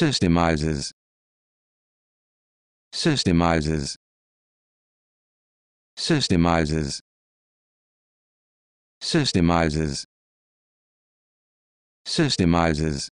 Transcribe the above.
systemizes systemizes systemizes systemizes systemizes